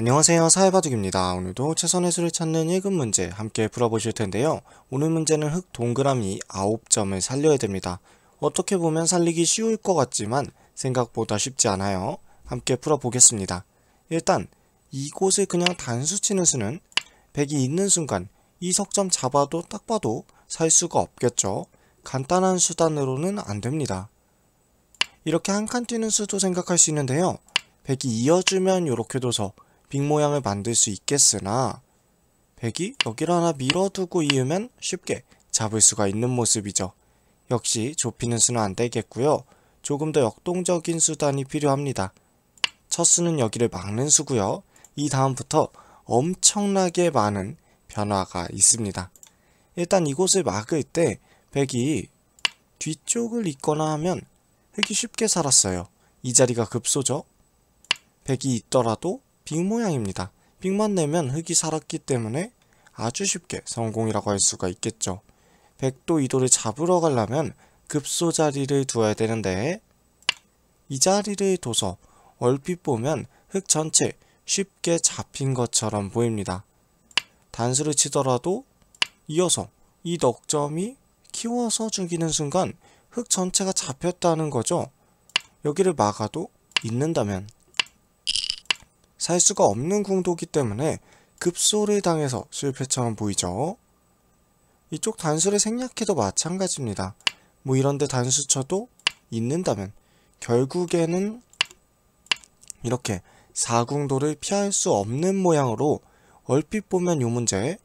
안녕하세요 사회바둑입니다. 오늘도 최선의 수를 찾는 1급 문제 함께 풀어보실 텐데요. 오늘 문제는 흑 동그라미 9점을 살려야 됩니다. 어떻게 보면 살리기 쉬울 것 같지만 생각보다 쉽지 않아요. 함께 풀어보겠습니다. 일단 이곳을 그냥 단수 치는 수는 100이 있는 순간 이 석점 잡아도 딱 봐도 살 수가 없겠죠. 간단한 수단으로는 안됩니다. 이렇게 한 칸 뛰는 수도 생각할 수 있는데요. 100이 이어주면 이렇게 둬서 빅 모양을 만들 수 있겠으나 백이 여기를 하나 밀어두고 이으면 쉽게 잡을 수가 있는 모습이죠. 역시 좁히는 수는 안되겠고요. 조금 더 역동적인 수단이 필요합니다. 첫 수는 여기를 막는 수고요. 이 다음부터 엄청나게 많은 변화가 있습니다. 일단 이곳을 막을 때 백이 뒤쪽을 잇거나 하면 백이 쉽게 살았어요. 이 자리가 급소죠. 백이 있더라도 빅 모양입니다. 빅만 내면 흙이 살았기 때문에 아주 쉽게 성공이라고 할 수가 있겠죠. 백도 이도를 잡으러 가려면 급소 자리를 두어야 되는데 이 자리를 둬서 얼핏 보면 흙 전체 쉽게 잡힌 것처럼 보입니다. 단수를 치더라도 이어서 이 넉점이 키워서 죽이는 순간 흙 전체가 잡혔다는 거죠. 여기를 막아도 있는다면 살 수가 없는 궁도기 때문에 급소를 당해서 실패처럼 보이죠. 이쪽 단수를 생략해도 마찬가지입니다. 뭐 이런데 단수 쳐도 있는다면 결국에는 이렇게 4궁도를 피할 수 없는 모양으로 얼핏 보면 요 문제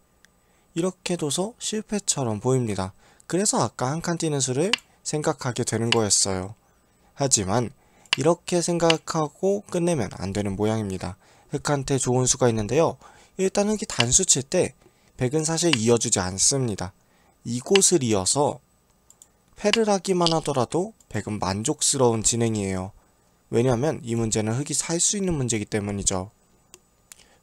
이렇게 둬서 실패처럼 보입니다. 그래서 아까 한 칸 뛰는 수를 생각하게 되는 거였어요. 하지만 이렇게 생각하고 끝내면 안 되는 모양입니다. 흑한테 좋은 수가 있는데요. 일단 흑이 단수 칠때 백은 사실 이어주지 않습니다. 이곳을 이어서 패를 하기만 하더라도 백은 만족스러운 진행이에요. 왜냐하면 이 문제는 흑이 살 수 있는 문제이기 때문이죠.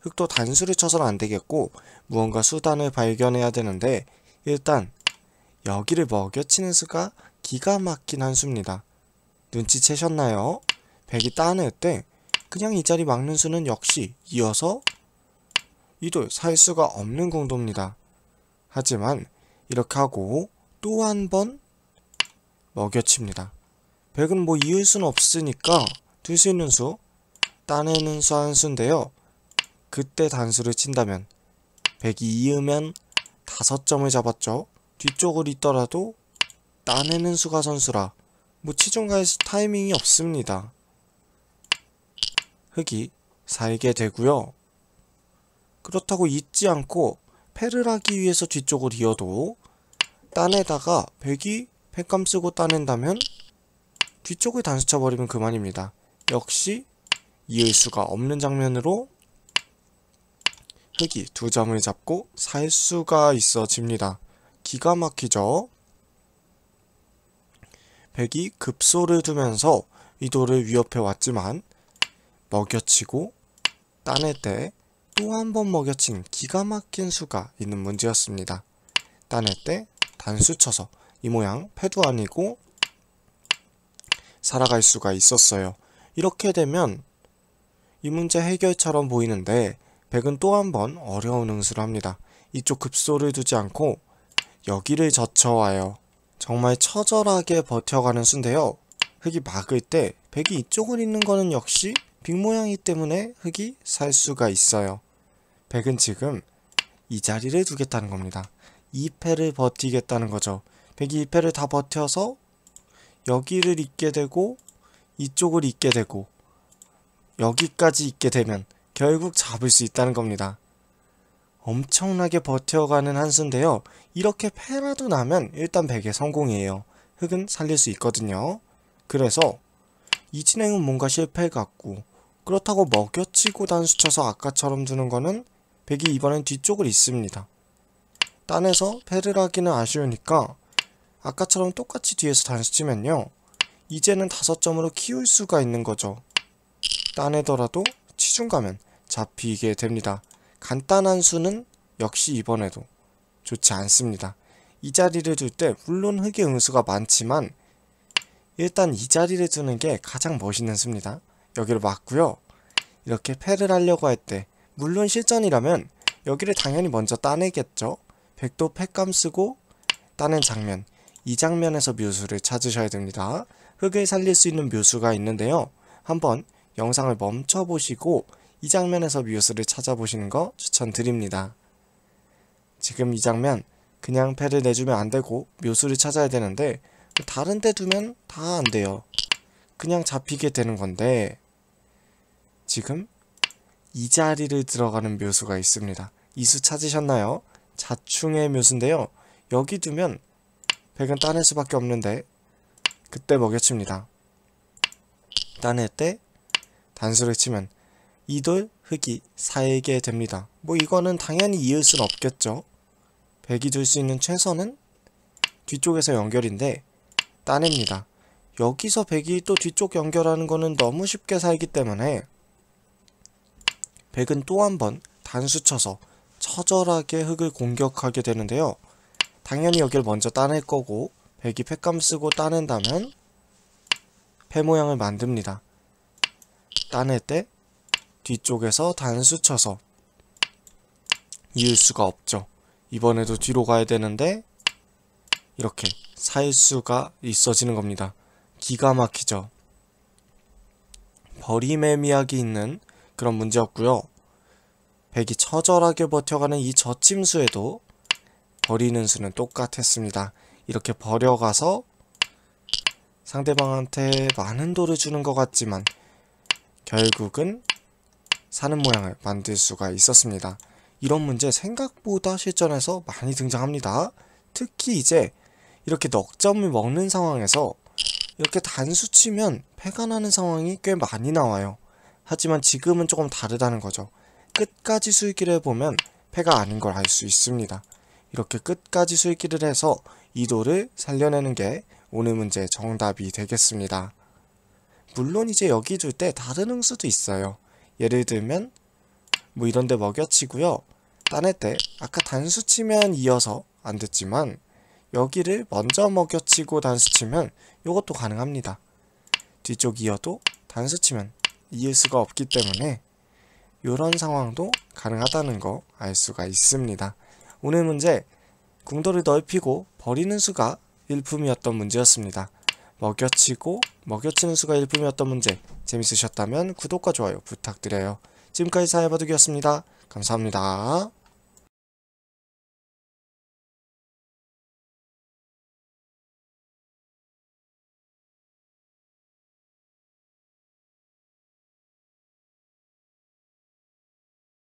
흑도 단수를 쳐서는 안 되겠고 무언가 수단을 발견해야 되는데 일단 여기를 먹여치는 수가 기가 막힌 한 수입니다. 눈치채셨나요? 1 0 0이 따낼 내때 그냥 이 자리 막는 수는 역시 이어서 이도 살 수가 없는 공도입니다. 하지만 이렇게 하고 또 한 번 먹여칩니다. 1 0 0은뭐 이을 수는 없으니까 들수 있는 수 따내는 수 한 수인데요. 그때 단수를 친다면 1 0 0이 이으면 5 점을 잡았죠. 뒤쪽을 잇더라도 따내는 수가 선수라 뭐치중할 타이밍이 없습니다. 흙이 살게 되고요. 그렇다고 잊지 않고 패를 하기 위해서 뒤쪽을 이어도 딴에다가 백이 백감 쓰고 따낸다면 뒤쪽을 단수쳐버리면 그만입니다. 역시 이을 수가 없는 장면으로 흙이두 점을 잡고 살 수가 있어집니다. 기가 막히죠? 백이 급소를 두면서 이도를 위협해 왔지만 먹여치고 따낼 때 또 한 번 먹여친 기가 막힌 수가 있는 문제였습니다. 따낼 때 단수 쳐서 이 모양 패도 아니고 살아갈 수가 있었어요. 이렇게 되면 이 문제 해결처럼 보이는데 백은 또 한 번 어려운 응수를 합니다. 이쪽 급소를 두지 않고 여기를 젖혀와요. 정말 처절하게 버텨가는 수인데요. 흙이 막을 때 백이 이쪽을 잇는 거는 역시 빅모양이 때문에 흙이 살 수가 있어요. 백은 지금 이 자리를 두겠다는 겁니다. 2패를 버티겠다는 거죠. 백이 2패를 다 버텨서 여기를 잇게 되고 이쪽을 잇게 되고 여기까지 잇게 되면 결국 잡을 수 있다는 겁니다. 엄청나게 버텨가는 한수인데요. 이렇게 패라도 나면 일단 100에 성공이에요. 흙은 살릴 수 있거든요. 그래서 이 진행은 뭔가 실패 같고 그렇다고 먹여치고 단수 쳐서 아까처럼 두는 거는 100이 이번엔 뒤쪽을 있습니다. 딴에서 패를 하기는 아쉬우니까 아까처럼 똑같이 뒤에서 단수 치면요. 이제는 5점으로 키울 수가 있는 거죠. 딴에더라도 치중 가면 잡히게 됩니다. 간단한 수는 역시 이번에도 좋지 않습니다. 이 자리를 둘 때 물론 흑의 응수가 많지만 일단 이 자리를 두는게 가장 멋있는 수입니다. 여기를 맞고요. 이렇게 패를 하려고 할 때 물론 실전이라면 여기를 당연히 먼저 따내겠죠. 백도 패감 쓰고 따낸 장면 이 장면에서 묘수를 찾으셔야 됩니다. 흑을 살릴 수 있는 묘수가 있는데요. 한번 영상을 멈춰보시고 이 장면에서 뮤스를 찾아보시는 거 추천드립니다. 지금 이 장면 그냥 패를 내주면 안되고 묘수를 찾아야 되는데 그 다른 데 두면 다 안돼요 그냥 잡히게 되는 건데 지금 이 자리를 들어가는 묘수가 있습니다 이수 찾으셨나요? 자충의 묘수인데요 여기 두면 백은 따낼 수밖에 없는데 그때 먹여칩니다 따낼 때 단수를 치면 이돌 흙이 4에게 됩니다. 뭐 이거는 당연히 이을 순 없겠죠. 백이줄수 있는 최선은 뒤쪽에서 연결인데 따냅니다. 여기서 백이또 뒤쪽 연결하는 거는 너무 쉽게 살기 때문에 백은또 한 번 단수쳐서 처절하게 흙을 공격하게 되는데요. 당연히 여길 먼저 따낼 거고 백이 팩감 쓰고 따낸다면 폐 모양을 만듭니다. 따낼 때 뒤쪽에서 단수 쳐서 이을 수가 없죠. 이번에도 뒤로 가야 되는데 이렇게 살수가 있어지는 겁니다. 기가 막히죠. 버림의미학이 있는 그런 문제였고요. 백이 처절하게 버텨가는 이 저침수에도 버리는 수는 똑같았습니다. 이렇게 버려가서 상대방한테 많은 돌을 주는 것 같지만 결국은 사는 모양을 만들 수가 있었습니다. 이런 문제 생각보다 실전에서 많이 등장합니다. 특히 이제 이렇게 넉 점을 먹는 상황에서 이렇게 단수 치면 패가 나는 상황이 꽤 많이 나와요. 하지만 지금은 조금 다르다는 거죠. 끝까지 술기를 해보면 패가 아닌 걸 알 수 있습니다. 이렇게 끝까지 술기를 해서 이도를 살려내는 게 오늘 문제 정답이 되겠습니다. 물론 이제 여기 둘 때 다른 응수도 있어요. 예를 들면 뭐 이런 데 먹여치고요. 따낼 때 아까 단수 치면 이어서 안 됐지만 여기를 먼저 먹여치고 단수 치면 이것도 가능합니다. 뒤쪽 이어도 단수 치면 이을 수가 없기 때문에 이런 상황도 가능하다는 거 알 수가 있습니다. 오늘 문제 궁도를 넓히고 버리는 수가 일품이었던 문제였습니다. 먹여치고 먹여치는 수가 1품이었던 문제 재밌으셨다면 구독과 좋아요 부탁드려요. 지금까지 사회바둑이었습니다. 감사합니다.